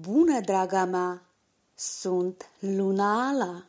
Bună, draga mea! Sunt Luna Ala!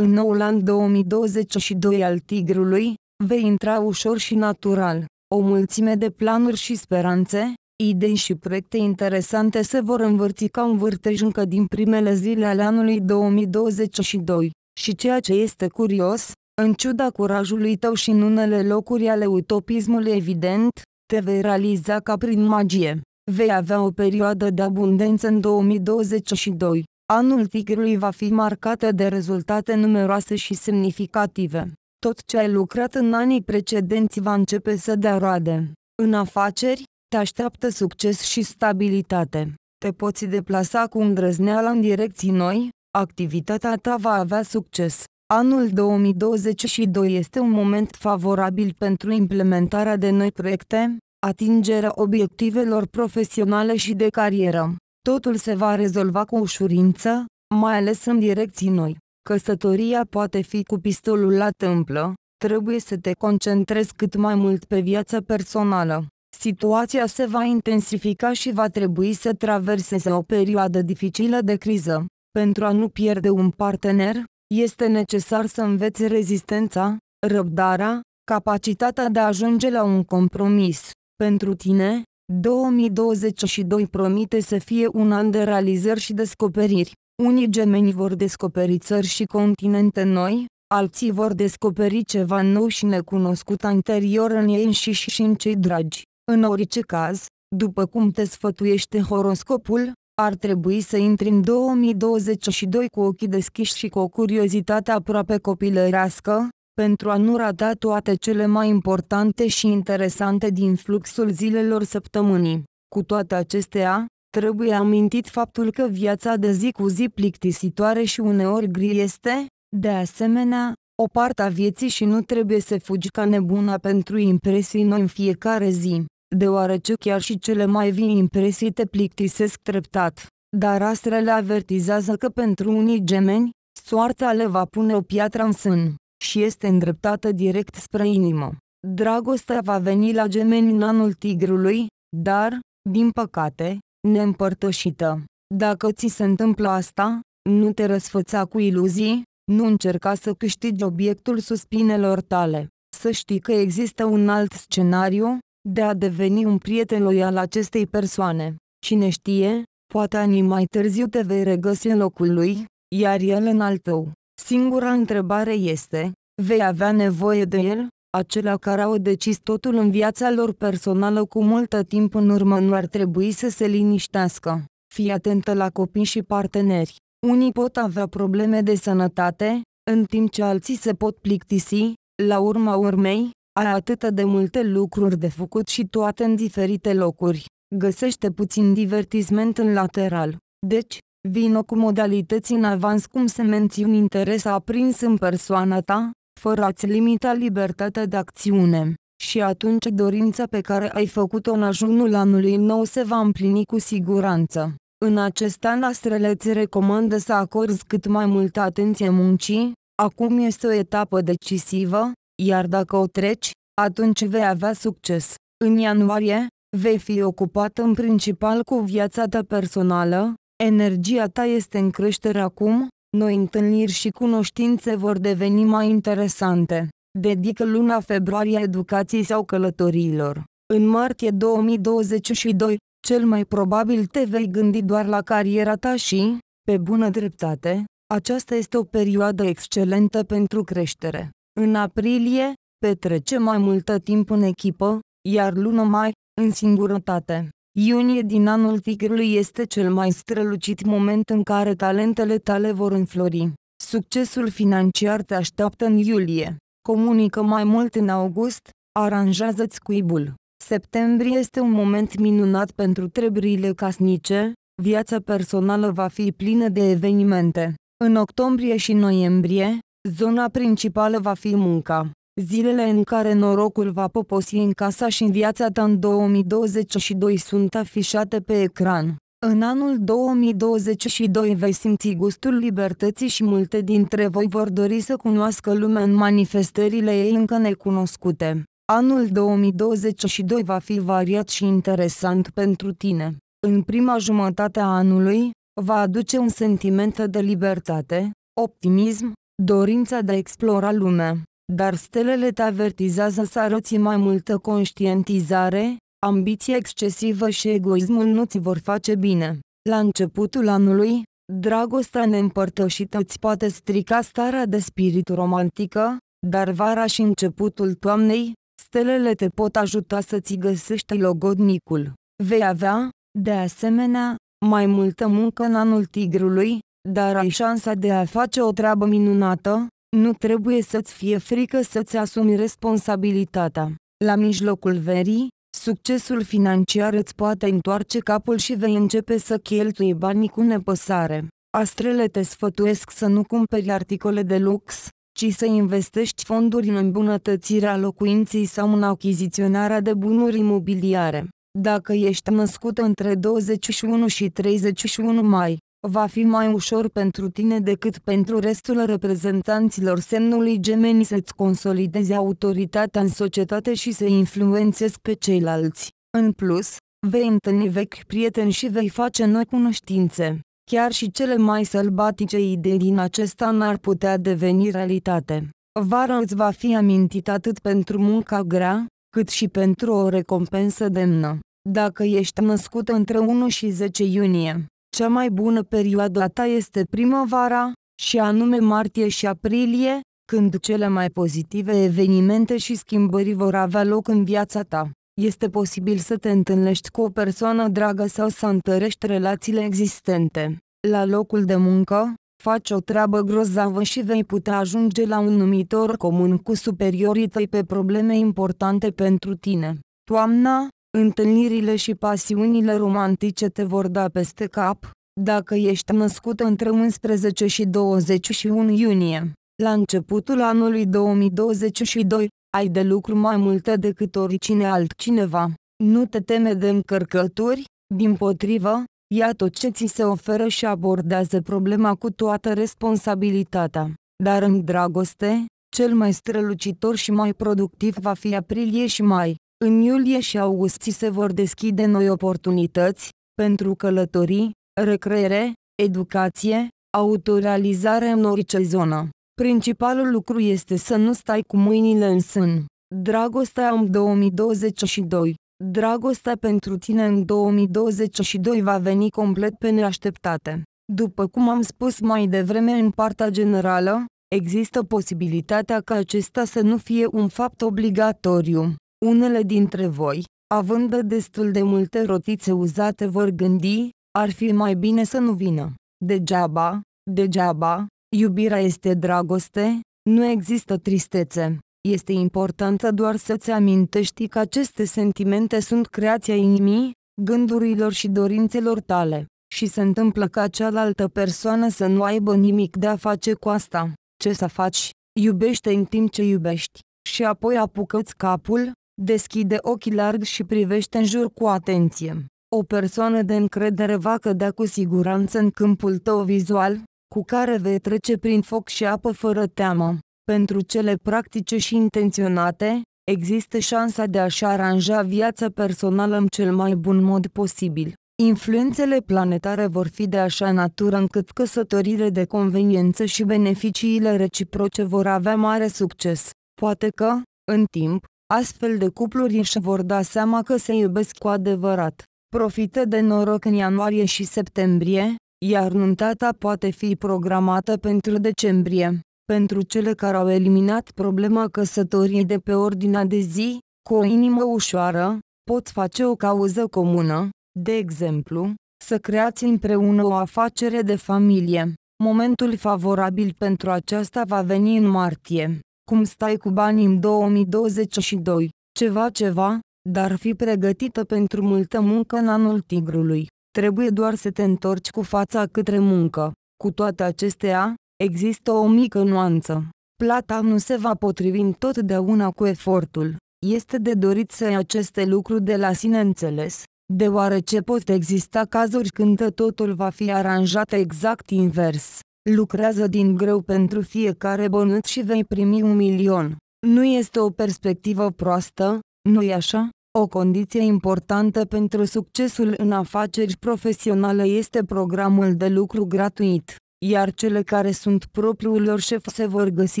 În noul an 2022 al tigrului, vei intra ușor și natural. O mulțime de planuri și speranțe, idei și proiecte interesante se vor învârti ca un vârtej încă din primele zile ale anului 2022. Și ceea ce este curios, în ciuda curajului tău și în unele locuri ale utopismului evident, te vei realiza ca prin magie. Vei avea o perioadă de abundență în 2022. Anul tigrului va fi marcată de rezultate numeroase și semnificative. Tot ce ai lucrat în anii precedenți va începe să dea roade. În afaceri, te așteaptă succes și stabilitate. Te poți deplasa cu îndrăzneala în direcții noi, activitatea ta va avea succes. Anul 2022 este un moment favorabil pentru implementarea de noi proiecte, atingerea obiectivelor profesionale și de carieră. Totul se va rezolva cu ușurință, mai ales în direcții noi. Căsătoria poate fi cu pistolul la tâmplă, trebuie să te concentrezi cât mai mult pe viața personală. Situația se va intensifica și va trebui să traverseze o perioadă dificilă de criză. Pentru a nu pierde un partener, este necesar să înveți rezistența, răbdarea, capacitatea de a ajunge la un compromis. Pentru tine, 2022 promite să fie un an de realizări și descoperiri. Unii gemeni vor descoperi țări și continente noi, alții vor descoperi ceva nou și necunoscut anterior în ei și și în cei dragi. În orice caz, după cum te sfătuiește horoscopul, ar trebui să intri în 2022 cu ochii deschiși și cu o curiozitate aproape copilărească, pentru a nu rata toate cele mai importante și interesante din fluxul zilelor săptămânii. Cu toate acestea, trebuie amintit faptul că viața de zi cu zi plictisitoare și uneori gri este, de asemenea, o parte a vieții și nu trebuie să fugi ca nebuna pentru impresii noi în fiecare zi deoarece chiar și cele mai vii impresii te plictisesc treptat. Dar astrele avertizează că pentru unii gemeni, soarta le va pune o piatră în sân și este îndreptată direct spre inimă. Dragostea va veni la gemeni în anul tigrului, dar, din păcate, neîmpărtășită. Dacă ți se întâmplă asta, nu te răsfăța cu iluzii, nu încerca să câștigi obiectul suspinelor tale. Să știi că există un alt scenariu, de a deveni un prieten loial acestei persoane. Cine știe, poate ani mai târziu te vei regăsi în locul lui, iar el în al tău. Singura întrebare este, vei avea nevoie de el? Acelea care au decis totul în viața lor personală cu multă timp în urmă nu ar trebui să se liniștească. Fii atentă la copii și parteneri. Unii pot avea probleme de sănătate, în timp ce alții se pot plictisi, la urma urmei, ai atât de multe lucruri de făcut și toate în diferite locuri. Găsește puțin divertisment în lateral. Deci, vină cu modalități în avans cum să menții interes aprins în persoana ta, fără a-ți limita libertatea de acțiune. Și atunci dorința pe care ai făcut-o în ajunul anului nou se va împlini cu siguranță. În acest an astrele îți recomandă să acorzi cât mai multă atenție muncii, acum este o etapă decisivă, iar dacă o treci, atunci vei avea succes. În ianuarie, vei fi ocupat în principal cu viața ta personală, energia ta este în creștere acum, noi întâlniri și cunoștințe vor deveni mai interesante. Dedică luna februarie educației sau călătoriilor. În martie 2022, cel mai probabil te vei gândi doar la cariera ta și, pe bună dreptate, aceasta este o perioadă excelentă pentru creștere. În aprilie, petrece mai multă timp în echipă, iar luna mai, în singurătate. Iunie din anul tigrului este cel mai strălucit moment în care talentele tale vor înflori. Succesul financiar te așteaptă în iulie. Comunică mai mult în august, aranjează-ți cuibul. Septembrie este un moment minunat pentru treburile casnice, viața personală va fi plină de evenimente. În octombrie și noiembrie, Zona principală va fi munca. Zilele în care norocul va poposi în casa și în viața ta în 2022 sunt afișate pe ecran. În anul 2022 vei simți gustul libertății și multe dintre voi vor dori să cunoască lumea în manifestările ei încă necunoscute. Anul 2022 va fi variat și interesant pentru tine. În prima jumătate a anului, va aduce un sentiment de libertate, optimism, dorința de a explora lumea. Dar stelele te avertizează să arăți mai multă conștientizare, ambiție excesivă și egoismul nu-ți vor face bine. La începutul anului, dragostea neîmpărtășită îți poate strica starea de spirit romantică, dar vara și începutul toamnei, stelele te pot ajuta să-ți găsești logodnicul. Vei avea, de asemenea, mai multă muncă în anul tigrului, dar ai șansa de a face o treabă minunată, nu trebuie să-ți fie frică să-ți asumi responsabilitatea. La mijlocul verii, succesul financiar îți poate întoarce capul și vei începe să cheltui banii cu nepăsare. Astrele te sfătuiesc să nu cumperi articole de lux, ci să investești fonduri în îmbunătățirea locuinței sau în achiziționarea de bunuri imobiliare. Dacă ești născut între 21 și 31 mai, va fi mai ușor pentru tine decât pentru restul reprezentanților semnului gemeni să-ți consolidezi autoritatea în societate și să influențezi pe ceilalți. În plus, vei întâlni vechi prieteni și vei face noi cunoștințe. Chiar și cele mai sălbatice idei din acest an ar putea deveni realitate. Vara îți va fi amintit atât pentru munca grea, cât și pentru o recompensă demnă. Dacă ești născut între 1 și 10 iunie, cea mai bună perioadă a ta este primăvara, și anume martie și aprilie, când cele mai pozitive evenimente și schimbări vor avea loc în viața ta. Este posibil să te întâlnești cu o persoană dragă sau să întărești relațiile existente. La locul de muncă, faci o treabă grozavă și vei putea ajunge la un numitor comun cu superiorii tăi pe probleme importante pentru tine. Toamna, Întâlnirile și pasiunile romantice te vor da peste cap, dacă ești născut între 11 și 21 iunie. La începutul anului 2022, ai de lucru mai multe decât oricine altcineva. Nu te teme de încărcături, din potrivă, ia tot ce ți se oferă și abordează problema cu toată responsabilitatea. Dar în dragoste, cel mai strălucitor și mai productiv va fi aprilie și mai. În iulie și august se vor deschide noi oportunități pentru călătorii, recreere, educație, autorealizare în orice zonă. Principalul lucru este să nu stai cu mâinile în sân. Dragostea în 2022 Dragostea pentru tine în 2022 va veni complet pe neașteptate. După cum am spus mai devreme în partea generală, există posibilitatea ca acesta să nu fie un fapt obligatoriu. Unele dintre voi, având destul de multe rotițe uzate vor gândi, ar fi mai bine să nu vină. Degeaba, degeaba, iubirea este dragoste, nu există tristețe. Este importantă doar să-ți amintești că aceste sentimente sunt creația inimii, gândurilor și dorințelor tale, și se întâmplă ca cealaltă persoană să nu aibă nimic de a face cu asta. Ce să faci? Iubește în timp ce iubești, și apoi apucă-ți capul, Deschide ochii larg și privește în jur cu atenție. O persoană de încredere va cădea cu siguranță în câmpul tău vizual, cu care vei trece prin foc și apă fără teamă. Pentru cele practice și intenționate, există șansa de a-și aranja viața personală în cel mai bun mod posibil. Influențele planetare vor fi de așa natură încât căsătorile de conveniență și beneficiile reciproce vor avea mare succes. Poate că, în timp, Astfel de cupluri își vor da seama că se iubesc cu adevărat. Profită de noroc în ianuarie și septembrie, iar nuntata poate fi programată pentru decembrie. Pentru cele care au eliminat problema căsătoriei de pe ordinea de zi, cu o inimă ușoară, pot face o cauză comună, de exemplu, să creați împreună o afacere de familie. Momentul favorabil pentru aceasta va veni în martie. Cum stai cu banii în 2022? Ceva ceva, dar fi pregătită pentru multă muncă în anul tigrului. Trebuie doar să te întorci cu fața către muncă. Cu toate acestea, există o mică nuanță. Plata nu se va potrivi întotdeauna cu efortul. Este de dorit să ai aceste lucruri de la sine înțeles, deoarece pot exista cazuri când totul va fi aranjat exact invers lucrează din greu pentru fiecare bănut și vei primi un milion. Nu este o perspectivă proastă, nu-i așa? O condiție importantă pentru succesul în afaceri profesionale este programul de lucru gratuit, iar cele care sunt propriul lor șef se vor găsi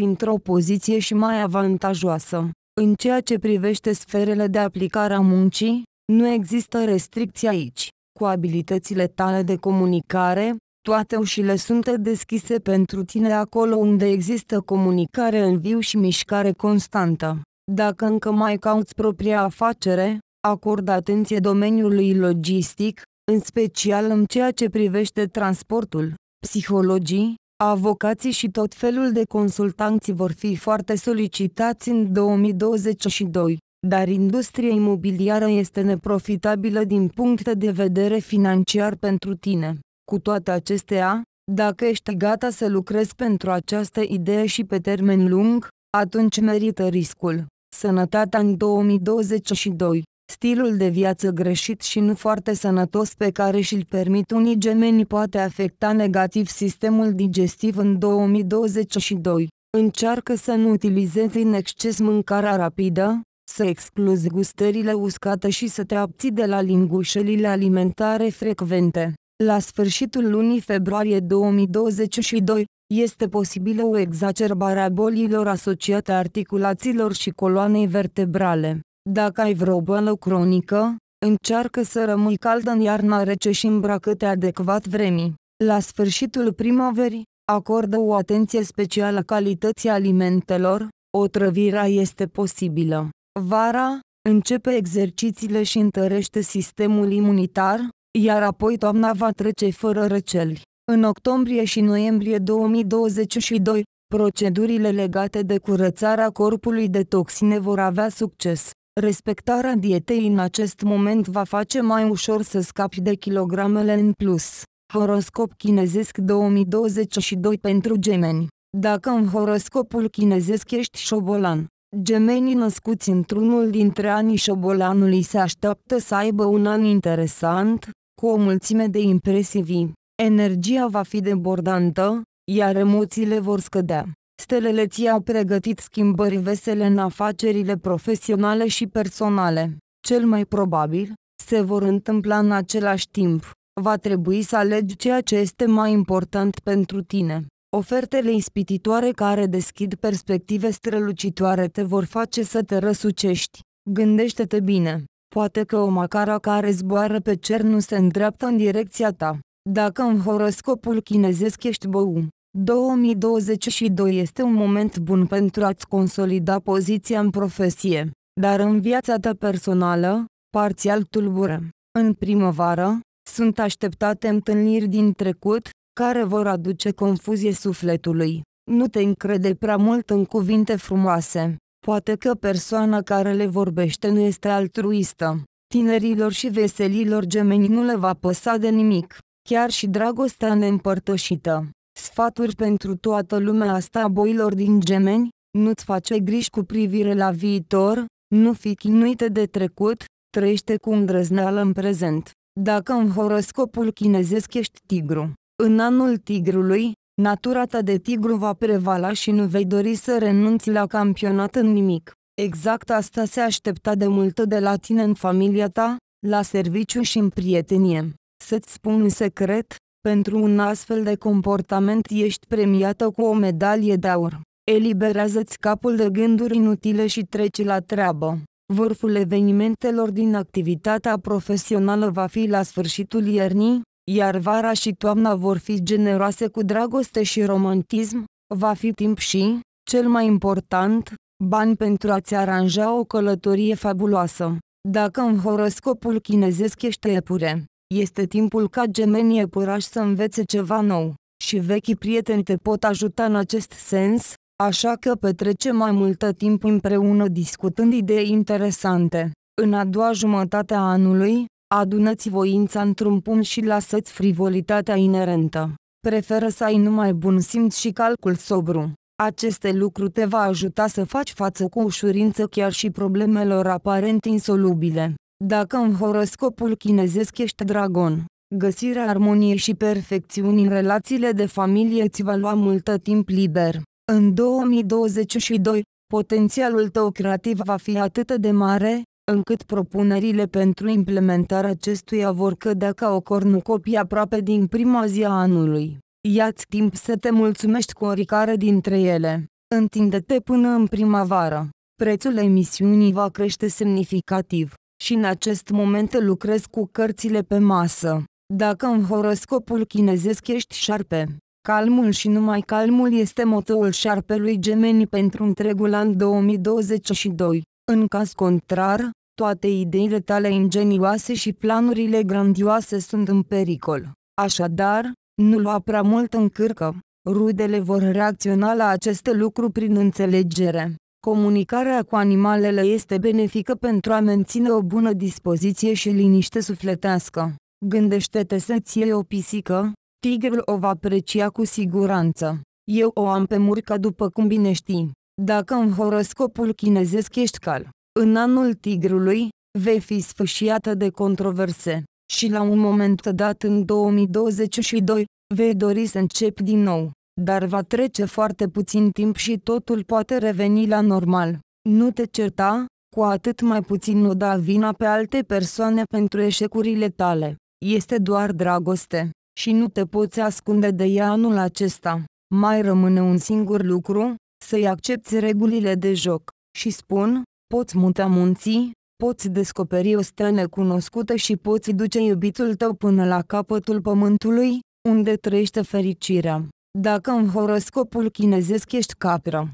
într-o poziție și mai avantajoasă. În ceea ce privește sferele de aplicare a muncii, nu există restricții aici. Cu abilitățile tale de comunicare, toate ușile sunt deschise pentru tine acolo unde există comunicare în viu și mișcare constantă. Dacă încă mai cauți propria afacere, acordă atenție domeniului logistic, în special în ceea ce privește transportul. Psihologii, avocații și tot felul de consultanți vor fi foarte solicitați în 2022, dar industria imobiliară este neprofitabilă din punct de vedere financiar pentru tine. Cu toate acestea, dacă ești gata să lucrezi pentru această idee și pe termen lung, atunci merită riscul. Sănătatea în 2022 Stilul de viață greșit și nu foarte sănătos pe care și-l permit unii gemeni poate afecta negativ sistemul digestiv în 2022. Încearcă să nu utilizezi în exces mâncarea rapidă, să excluzi gustările uscate și să te abții de la lingușelile alimentare frecvente. La sfârșitul lunii februarie 2022, este posibilă o exacerbare a bolilor asociate articulațiilor și coloanei vertebrale. Dacă ai vreo boală cronică, încearcă să rămâi cald în iarna rece și îmbracă-te adecvat vremii. La sfârșitul primăverii, acordă o atenție specială calității alimentelor, otrăvirea este posibilă. Vara, începe exercițiile și întărește sistemul imunitar, iar apoi toamna va trece fără răceli. În octombrie și noiembrie 2022, procedurile legate de curățarea corpului de toxine vor avea succes. Respectarea dietei în acest moment va face mai ușor să scapi de kilogramele în plus. Horoscop chinezesc 2022 pentru gemeni. Dacă în horoscopul chinezesc ești șobolan, gemenii născuți într-unul dintre anii șobolanului se așteaptă să aibă un an interesant, cu o mulțime de impresii vii. Energia va fi debordantă, iar emoțiile vor scădea. Stelele ți-au pregătit schimbări vesele în afacerile profesionale și personale. Cel mai probabil, se vor întâmpla în același timp. Va trebui să alegi ceea ce este mai important pentru tine. Ofertele ispititoare care deschid perspective strălucitoare te vor face să te răsucești. Gândește-te bine. Poate că o macara care zboară pe cer nu se îndreaptă în direcția ta. Dacă în horoscopul chinezesc ești bău, 2022 este un moment bun pentru a-ți consolida poziția în profesie, dar în viața ta personală, parțial tulbură. În primăvară, sunt așteptate întâlniri din trecut, care vor aduce confuzie sufletului. Nu te încrede prea mult în cuvinte frumoase, Poate că persoana care le vorbește nu este altruistă. Tinerilor și veselilor gemeni nu le va păsa de nimic, chiar și dragostea neîmpărtășită. Sfaturi pentru toată lumea asta a boilor din gemeni, nu-ți face griji cu privire la viitor, nu fi chinuite de trecut, trăiește cu îndrăzneală în prezent. Dacă în horoscopul chinezesc ești tigru, în anul tigrului, natura ta de tigru va prevala și nu vei dori să renunți la campionat în nimic. Exact asta se aștepta de multă de la tine în familia ta, la serviciu și în prietenie. Să-ți spun un secret, pentru un astfel de comportament ești premiată cu o medalie de aur. Eliberează-ți capul de gânduri inutile și treci la treabă. Vârful evenimentelor din activitatea profesională va fi la sfârșitul iernii, iar vara și toamna vor fi generoase cu dragoste și romantism, va fi timp și, cel mai important, bani pentru a-ți aranja o călătorie fabuloasă. Dacă în horoscopul chinezesc ești epure, este timpul ca gemenii epurași să învețe ceva nou, și vechii prieteni te pot ajuta în acest sens, așa că petrece mai multă timp împreună discutând idei interesante. În a doua jumătate a anului, Adunați voința într-un pumn și lasăți frivolitatea inerentă. Preferă să ai numai bun simț și calcul sobru. Aceste lucruri te va ajuta să faci față cu ușurință chiar și problemelor aparent insolubile. Dacă în horoscopul chinezesc ești dragon, găsirea armoniei și perfecțiunii în relațiile de familie îți va lua multă timp liber. În 2022, potențialul tău creativ va fi atât de mare, încât propunerile pentru implementarea acestuia vor cădea ca o cornucopie aproape din prima zi a anului. Ia-ți timp să te mulțumești cu oricare dintre ele. Întinde-te până în primăvară. Prețul emisiunii va crește semnificativ și în acest moment lucrez cu cărțile pe masă. Dacă în horoscopul chinezesc ești șarpe, calmul și numai calmul este motoul șarpelui gemeni pentru întregul an 2022. În caz contrar, toate ideile tale ingenioase și planurile grandioase sunt în pericol. Așadar, nu lua prea mult în cârcă. Rudele vor reacționa la acest lucru prin înțelegere. Comunicarea cu animalele este benefică pentru a menține o bună dispoziție și liniște sufletească. Gândește-te să-ți iei o pisică, tigrul o va aprecia cu siguranță. Eu o am pe murca după cum bine știi. Dacă în horoscopul chinezesc ești cal, în anul tigrului, vei fi sfâșiată de controverse și la un moment dat în 2022, vei dori să începi din nou, dar va trece foarte puțin timp și totul poate reveni la normal. Nu te certa, cu atât mai puțin nu da vina pe alte persoane pentru eșecurile tale. Este doar dragoste și nu te poți ascunde de ea anul acesta. Mai rămâne un singur lucru, să-i accepti regulile de joc. Și spun, poți muta munții, poți descoperi o strană cunoscută și poți duce iubitul tău până la capătul pământului, unde trăiește fericirea. Dacă în horoscopul chinezesc ești capră,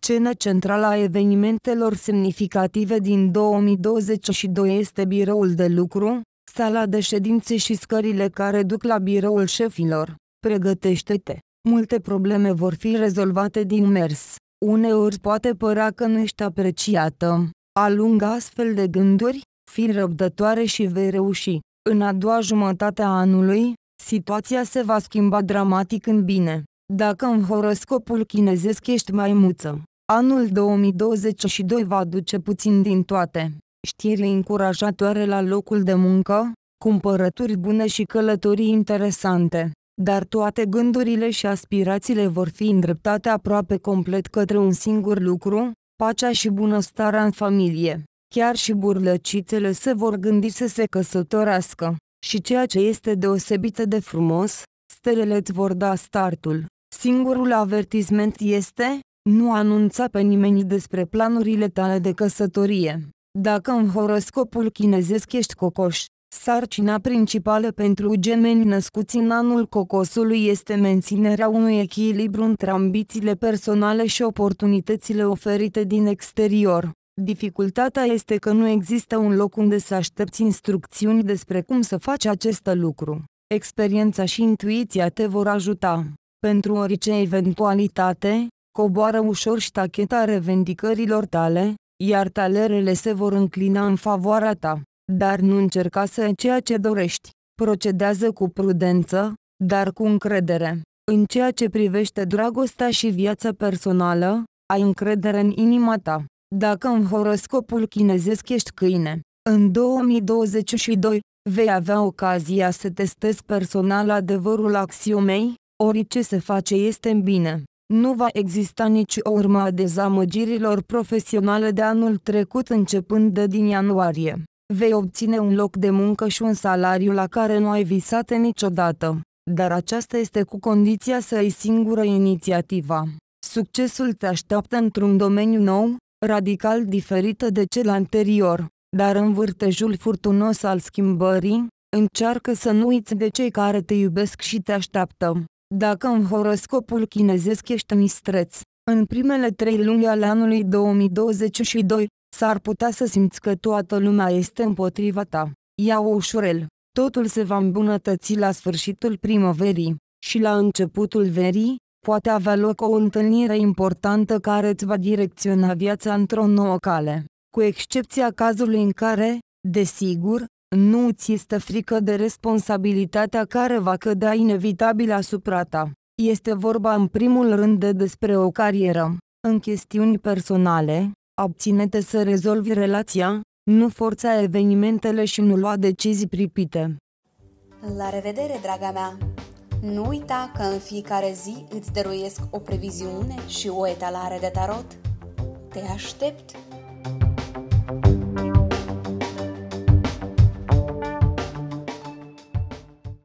scena centrală a evenimentelor semnificative din 2022 este biroul de lucru, sala de ședințe și scările care duc la biroul șefilor. Pregătește-te! Multe probleme vor fi rezolvate din mers. Uneori poate părea că nu ești apreciată. Alungă astfel de gânduri, fi răbdătoare și vei reuși. În a doua jumătate a anului, situația se va schimba dramatic în bine. Dacă în horoscopul chinezesc ești muță, anul 2022 va duce puțin din toate. Știri încurajatoare la locul de muncă, cumpărături bune și călătorii interesante dar toate gândurile și aspirațiile vor fi îndreptate aproape complet către un singur lucru, pacea și bunăstarea în familie. Chiar și burlăcițele se vor gândi să se căsătorească. Și ceea ce este deosebit de frumos, stelele îți vor da startul. Singurul avertisment este, nu anunța pe nimeni despre planurile tale de căsătorie. Dacă în horoscopul chinezesc ești cocoș, Sarcina principală pentru gemeni născuți în anul cocosului este menținerea unui echilibru între ambițiile personale și oportunitățile oferite din exterior. Dificultatea este că nu există un loc unde să aștepți instrucțiuni despre cum să faci acest lucru. Experiența și intuiția te vor ajuta. Pentru orice eventualitate, coboară ușor ștacheta revendicărilor tale, iar talerele se vor înclina în favoarea ta dar nu încerca să ceea ce dorești. Procedează cu prudență, dar cu încredere. În ceea ce privește dragostea și viața personală, ai încredere în inima ta. Dacă în horoscopul chinezesc ești câine, în 2022 vei avea ocazia să testezi personal adevărul axiomei, orice se face este în bine. Nu va exista nici o urmă a dezamăgirilor profesionale de anul trecut începând de din ianuarie vei obține un loc de muncă și un salariu la care nu ai visat niciodată. Dar aceasta este cu condiția să ai singură inițiativa. Succesul te așteaptă într-un domeniu nou, radical diferit de cel anterior, dar în vârtejul furtunos al schimbării, încearcă să nu uiți de cei care te iubesc și te așteaptă. Dacă în horoscopul chinezesc ești mistreț, în primele trei luni ale anului 2022, S-ar putea să simți că toată lumea este împotriva ta. Ia-o ușurel, totul se va îmbunătăți la sfârșitul primăverii și la începutul verii, poate avea loc o întâlnire importantă care îți va direcționa viața într-o nouă cale, cu excepția cazului în care, desigur, nu ți este frică de responsabilitatea care va cădea inevitabil asupra ta. Este vorba în primul rând de despre o carieră, în chestiuni personale, Abține-te să rezolvi relația, nu forța evenimentele și nu lua decizii pripite. La revedere, draga mea! Nu uita că în fiecare zi îți dăruiesc o previziune și o etalare de tarot. Te aștept!